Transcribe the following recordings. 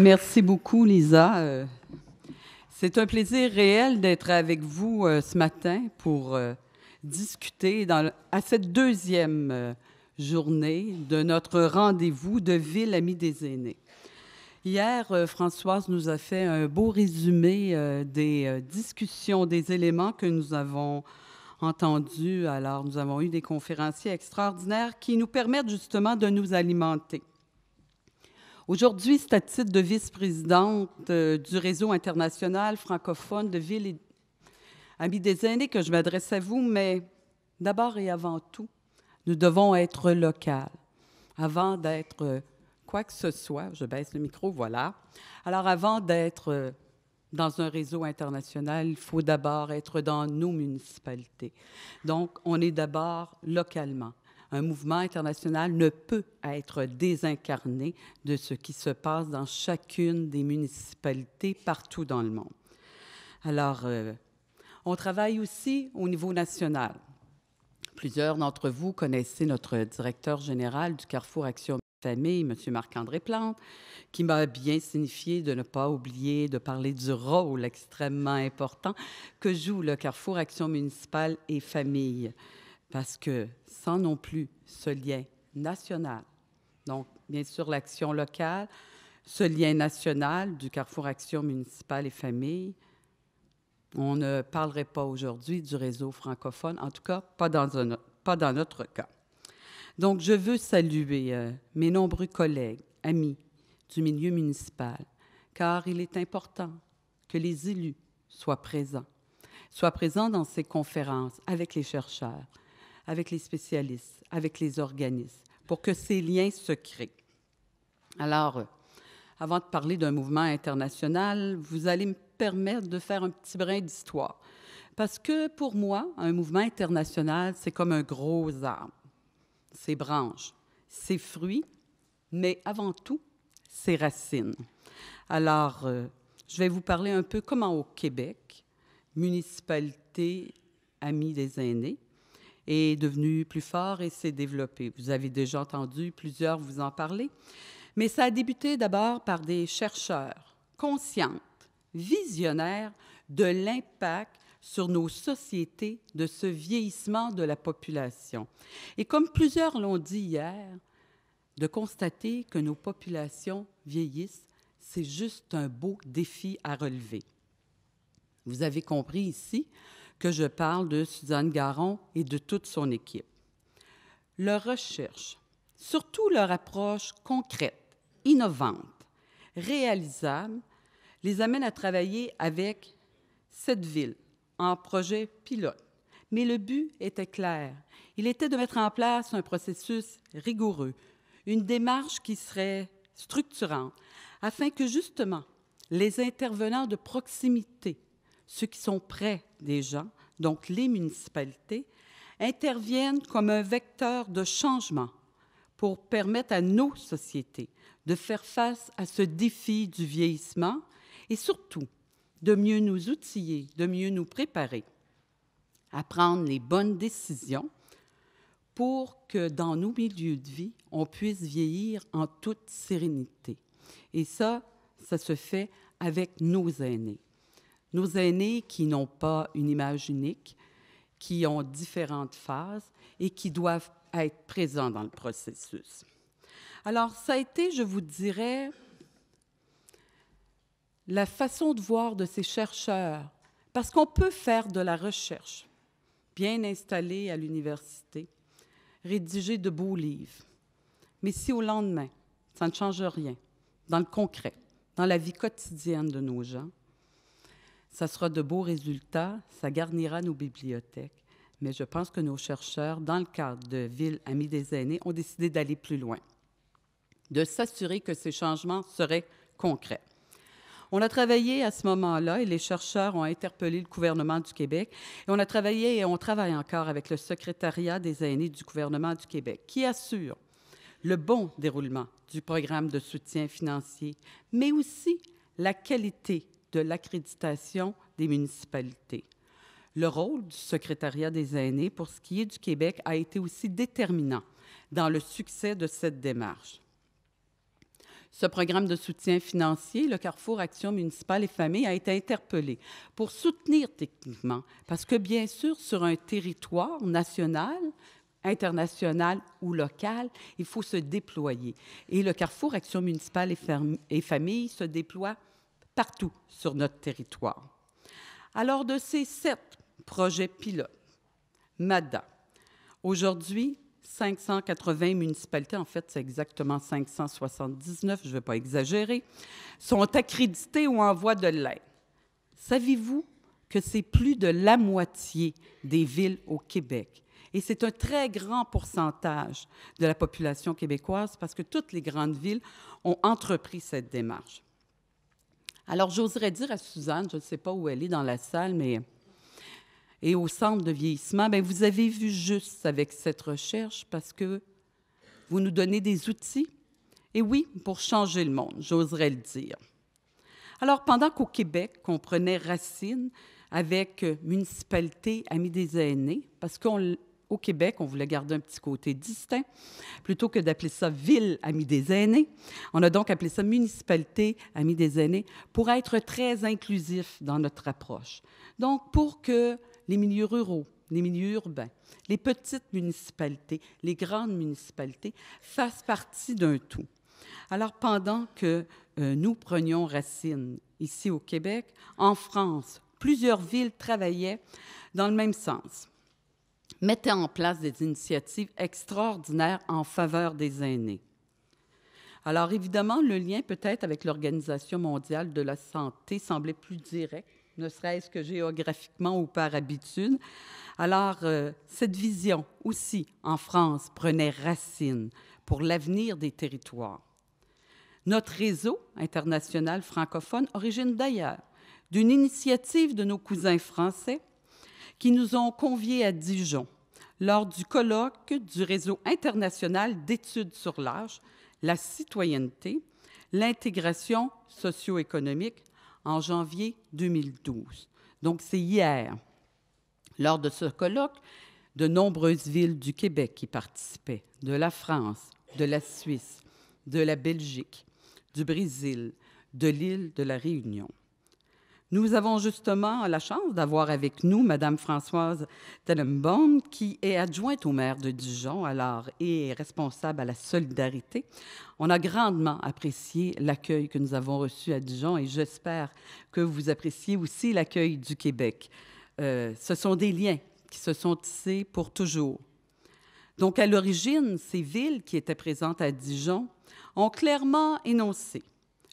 Merci beaucoup, Lisa. Euh, c'est un plaisir réel d'être avec vous euh, ce matin pour euh, discuter dans à cette deuxième journée de notre rendez-vous de Ville Amie des Aînés. Hier, Françoise nous a fait un beau résumé des discussions, des éléments que nous avons entendus. Alors, nous avons eu des conférenciers extraordinaires qui nous permettent justement de nous alimenter. Aujourd'hui, c'est à titre de vice-présidente euh, du réseau international francophone de villes et amis des aînés que je m'adresse à vous, mais d'abord et avant tout, nous devons être local avant d'être euh, quoi que ce soit. Je baisse le micro, voilà. Alors, avant d'être euh, dans un réseau international, il faut d'abord être dans nos municipalités. Donc, on est d'abord localement un mouvement international ne peut être désincarné de ce qui se passe dans chacune des municipalités partout dans le monde. Alors, euh, on travaille aussi au niveau national. Plusieurs d'entre vous connaissez notre directeur général du Carrefour Action Famille, M. Marc-André Plante, qui m'a bien signifié de ne pas oublier de parler du rôle extrêmement important que joue le Carrefour Action municipale et famille parce que sans non plus ce lien national, donc bien sûr l'action locale, ce lien national du Carrefour Action municipale et famille, on ne parlerait pas aujourd'hui du réseau francophone, en tout cas pas dans, notre cas. Donc je veux saluer euh, mes nombreux collègues, amis du milieu municipal, car il est important que les élus soient présents, soient présents dans ces conférences avec les chercheurs, avec les spécialistes, avec les organismes, pour que ces liens se créent. Alors, euh, avant de parler d'un mouvement international, vous allez me permettre de faire un petit brin d'histoire. Parce que pour moi, un mouvement international, c'est comme un gros arbre, ses branches, ses fruits, mais avant tout, ses racines. Alors, euh, je vais vous parler un peu comment au Québec, municipalité amie des aînés, est devenu plus fort et s'est développé. Vous avez déjà entendu plusieurs vous en parler, mais ça a débuté d'abord par des chercheurs conscientes, visionnaires de l'impact sur nos sociétés de ce vieillissement de la population. Et comme plusieurs l'ont dit hier, de constater que nos populations vieillissent, c'est juste un beau défi à relever. Vous avez compris ici que je parle de Suzanne Garon et de toute son équipe. Leur recherche, surtout leur approche concrète, innovante, réalisable, les amène à travailler avec cette ville en projet pilote. Mais le but était clair. Il était de mettre en place un processus rigoureux, une démarche qui serait structurante, afin que justement les intervenants de proximité, ceux qui sont prêts des gens, donc les municipalités, interviennent comme un vecteur de changement pour permettre à nos sociétés de faire face à ce défi du vieillissement et surtout de mieux nous outiller, de mieux nous préparer à prendre les bonnes décisions pour que dans nos milieux de vie, on puisse vieillir en toute sérénité. Et ça, ça se fait avec nos aînés. Nos aînés qui n'ont pas une image unique, qui ont différentes phases et qui doivent être présents dans le processus. Alors, ça a été, je vous dirais, la façon de voir de ces chercheurs, parce qu'on peut faire de la recherche bien installée à l'université, rédiger de beaux livres. Mais si au lendemain, ça ne change rien, dans le concret, dans la vie quotidienne de nos gens, ça sera de beaux résultats, ça garnira nos bibliothèques, mais je pense que nos chercheurs, dans le cadre de Ville Amis des aînés, ont décidé d'aller plus loin, de s'assurer que ces changements seraient concrets. On a travaillé à ce moment-là et les chercheurs ont interpellé le gouvernement du Québec et on a travaillé et on travaille encore avec le secrétariat des aînés du gouvernement du Québec qui assure le bon déroulement du programme de soutien financier, mais aussi la qualité de l'accréditation des municipalités. Le rôle du secrétariat des aînés pour ce qui est du Québec a été aussi déterminant dans le succès de cette démarche. Ce programme de soutien financier, le Carrefour Action municipale et famille, a été interpellé pour soutenir techniquement, parce que bien sûr, sur un territoire national, international ou local, il faut se déployer. Et le Carrefour Action municipale et, et famille se déploie partout sur notre territoire. Alors, de ces sept projets pilotes, MADA, aujourd'hui, 580 municipalités, en fait, c'est exactement 579, je ne vais pas exagérer, sont accréditées ou en voie de l'aide. Savez-vous que c'est plus de la moitié des villes au Québec? Et c'est un très grand pourcentage de la population québécoise parce que toutes les grandes villes ont entrepris cette démarche. Alors, j'oserais dire à Suzanne, je ne sais pas où elle est dans la salle, mais et au centre de vieillissement, bien, vous avez vu juste avec cette recherche parce que vous nous donnez des outils, et oui, pour changer le monde, j'oserais le dire. Alors, pendant qu'au Québec, on prenait racine avec euh, municipalité, amis des aînés, parce qu'on au Québec, on voulait garder un petit côté distinct. Plutôt que d'appeler ça ville amie des aînés, on a donc appelé ça municipalité amie des aînés pour être très inclusif dans notre approche. Donc, pour que les milieux ruraux, les milieux urbains, les petites municipalités, les grandes municipalités fassent partie d'un tout. Alors, pendant que euh, nous prenions racine ici au Québec, en France, plusieurs villes travaillaient dans le même sens mettait en place des initiatives extraordinaires en faveur des aînés. Alors évidemment, le lien peut-être avec l'Organisation mondiale de la santé semblait plus direct, ne serait-ce que géographiquement ou par habitude. Alors euh, cette vision aussi en France prenait racine pour l'avenir des territoires. Notre réseau international francophone origine d'ailleurs d'une initiative de nos cousins français qui nous ont conviés à Dijon lors du colloque du Réseau international d'études sur l'âge, la citoyenneté, l'intégration socio-économique en janvier 2012. Donc, c'est hier. Lors de ce colloque, de nombreuses villes du Québec y participaient, de la France, de la Suisse, de la Belgique, du Brésil, de l'île de la Réunion. Nous avons justement la chance d'avoir avec nous Mme Françoise Tenenbaum, qui est adjointe au maire de Dijon alors et responsable à la solidarité. On a grandement apprécié l'accueil que nous avons reçu à Dijon et j'espère que vous appréciez aussi l'accueil du Québec. Euh, ce sont des liens qui se sont tissés pour toujours. Donc, à l'origine, ces villes qui étaient présentes à Dijon ont clairement énoncé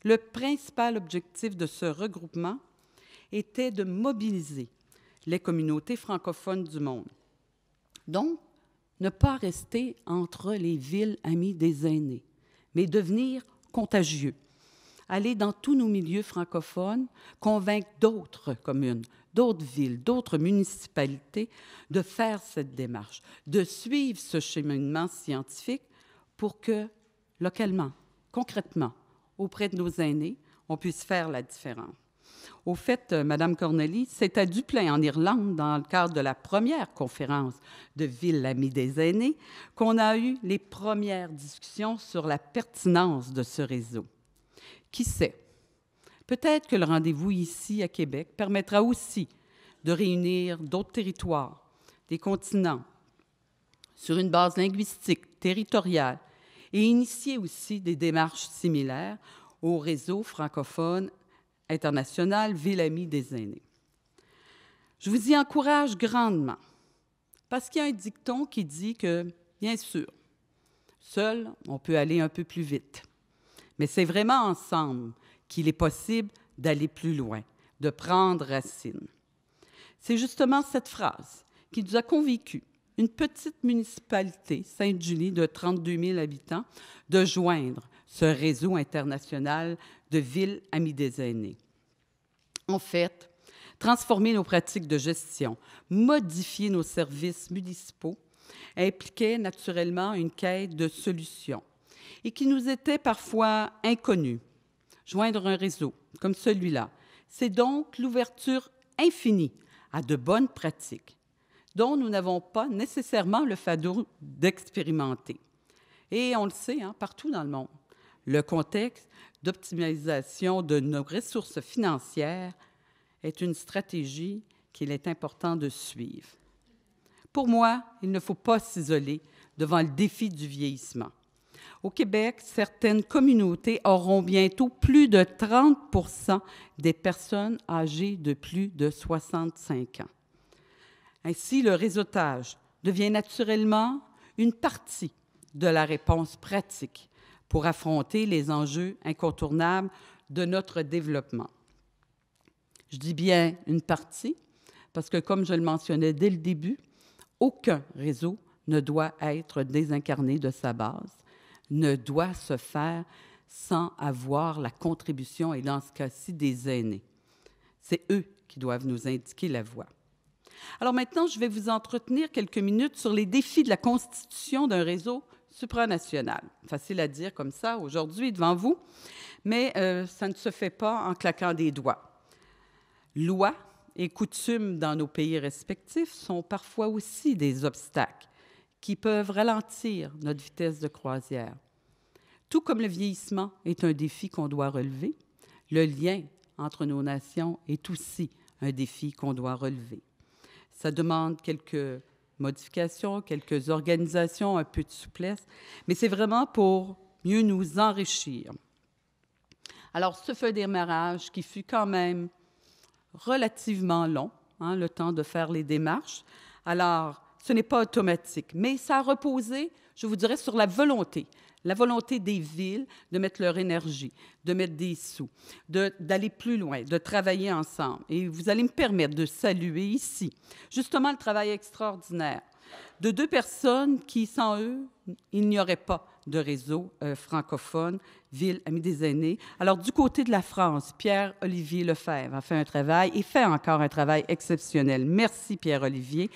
le principal objectif de ce regroupement était de mobiliser les communautés francophones du monde. Donc, ne pas rester entre les villes amies des aînés, mais devenir contagieux. Aller dans tous nos milieux francophones, convaincre d'autres communes, d'autres villes, d'autres municipalités de faire cette démarche, de suivre ce cheminement scientifique pour que, localement, concrètement, auprès de nos aînés, on puisse faire la différence. Au fait, euh, Madame Corneli, c'est à Dublin, en Irlande, dans le cadre de la première conférence de Ville l'ami des aînés, qu'on a eu les premières discussions sur la pertinence de ce réseau. Qui sait? Peut-être que le rendez-vous ici à Québec permettra aussi de réunir d'autres territoires, des continents, sur une base linguistique, territoriale, et initier aussi des démarches similaires au réseau francophone International Ville amie des aînés. Je vous y encourage grandement parce qu'il y a un dicton qui dit que, bien sûr, seul, on peut aller un peu plus vite, mais c'est vraiment ensemble qu'il est possible d'aller plus loin, de prendre racine. C'est justement cette phrase qui nous a convaincu une petite municipalité, Sainte-Julie, de 32 000 habitants, de joindre ce réseau international de ville à des aînés. En fait, transformer nos pratiques de gestion, modifier nos services municipaux impliquait naturellement une quête de solutions et qui nous était parfois inconnue. Joindre un réseau comme celui-là, c'est donc l'ouverture infinie à de bonnes pratiques dont nous n'avons pas nécessairement le fardeau d'expérimenter. Et on le sait, hein, partout dans le monde, le contexte d'optimisation de nos ressources financières est une stratégie qu'il est important de suivre. Pour moi, il ne faut pas s'isoler devant le défi du vieillissement. Au Québec, certaines communautés auront bientôt plus de 30 des personnes âgées de plus de 65 ans. Ainsi, le réseautage devient naturellement une partie de la réponse pratique pour affronter les enjeux incontournables de notre développement. Je dis bien une partie, parce que comme je le mentionnais dès le début, aucun réseau ne doit être désincarné de sa base, ne doit se faire sans avoir la contribution, et dans ce cas-ci, des aînés. C'est eux qui doivent nous indiquer la voie. Alors maintenant, je vais vous entretenir quelques minutes sur les défis de la constitution d'un réseau supranationale. Facile à dire comme ça aujourd'hui devant vous, mais euh, ça ne se fait pas en claquant des doigts. Lois et coutumes dans nos pays respectifs sont parfois aussi des obstacles qui peuvent ralentir notre vitesse de croisière. Tout comme le vieillissement est un défi qu'on doit relever, le lien entre nos nations est aussi un défi qu'on doit relever. Ça demande quelques modifications, quelques organisations, un peu de souplesse, mais c'est vraiment pour mieux nous enrichir. Alors, ce feu démarrage qui fut quand même relativement long, hein, le temps de faire les démarches. Alors, ce n'est pas automatique, mais ça a reposé, je vous dirais, sur la volonté, la volonté des villes de mettre leur énergie, de mettre des sous, d'aller plus loin, de travailler ensemble. Et vous allez me permettre de saluer ici justement le travail extraordinaire de deux personnes qui, sans eux, il n'y aurait pas de réseau euh, francophone, Ville Amis des aînés. Alors, du côté de la France, Pierre-Olivier Lefebvre a fait un travail et fait encore un travail exceptionnel. Merci, Pierre-Olivier.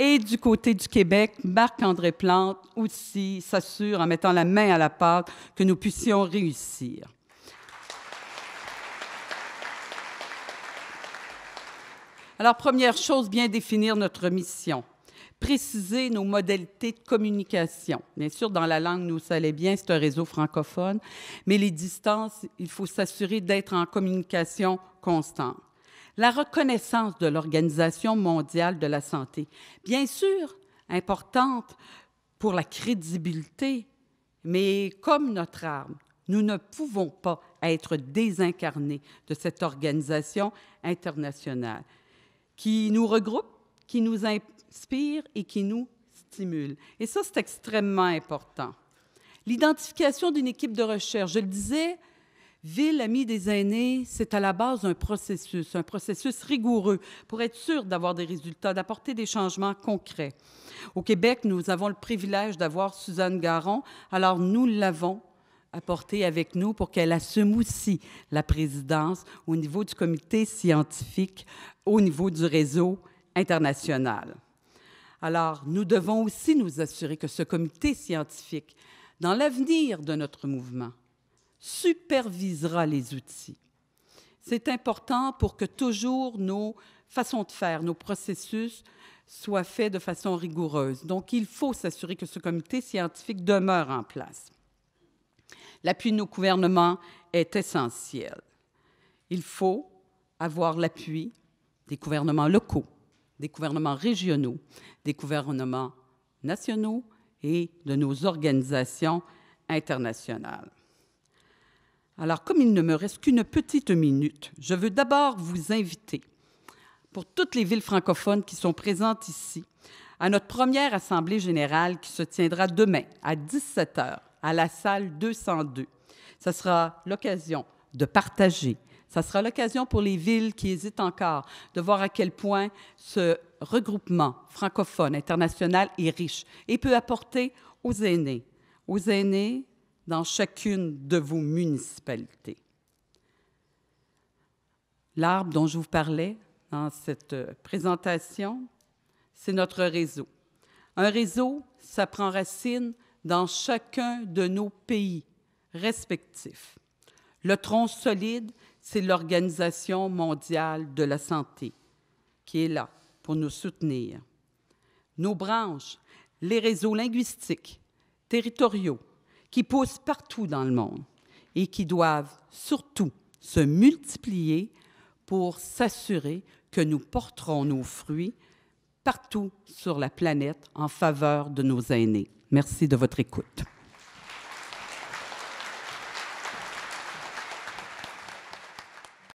Et du côté du Québec, Marc-André Plante aussi s'assure, en mettant la main à la pâte, que nous puissions réussir. Alors, première chose, bien définir notre mission. Préciser nos modalités de communication. Bien sûr, dans la langue, nous allait bien, c'est un réseau francophone, mais les distances, il faut s'assurer d'être en communication constante la reconnaissance de l'Organisation mondiale de la santé, bien sûr importante pour la crédibilité, mais comme notre arme, nous ne pouvons pas être désincarnés de cette organisation internationale qui nous regroupe, qui nous inspire et qui nous stimule. Et ça, c'est extrêmement important. L'identification d'une équipe de recherche, je le disais, Ville amie des aînés, c'est à la base un processus, un processus rigoureux pour être sûr d'avoir des résultats, d'apporter des changements concrets. Au Québec, nous avons le privilège d'avoir Suzanne Garon, alors nous l'avons apportée avec nous pour qu'elle assume aussi la présidence au niveau du comité scientifique, au niveau du réseau international. Alors, nous devons aussi nous assurer que ce comité scientifique, dans l'avenir de notre mouvement, supervisera les outils. C'est important pour que toujours nos façons de faire, nos processus soient faits de façon rigoureuse. Donc, il faut s'assurer que ce comité scientifique demeure en place. L'appui de nos gouvernements est essentiel. Il faut avoir l'appui des gouvernements locaux, des gouvernements régionaux, des gouvernements nationaux et de nos organisations internationales. Alors, comme il ne me reste qu'une petite minute, je veux d'abord vous inviter, pour toutes les villes francophones qui sont présentes ici, à notre première Assemblée générale qui se tiendra demain à 17 h à la salle 202. Ce sera l'occasion de partager. Ça sera l'occasion pour les villes qui hésitent encore de voir à quel point ce regroupement francophone international est riche et peut apporter aux aînés, aux aînés dans chacune de vos municipalités. L'arbre dont je vous parlais dans cette euh, présentation, c'est notre réseau. Un réseau, ça prend racine dans chacun de nos pays respectifs. Le tronc solide, c'est l'Organisation mondiale de la santé qui est là pour nous soutenir. Nos branches, les réseaux linguistiques, territoriaux, qui poussent partout dans le monde et qui doivent surtout se multiplier pour s'assurer que nous porterons nos fruits partout sur la planète en faveur de nos aînés. Merci de votre écoute.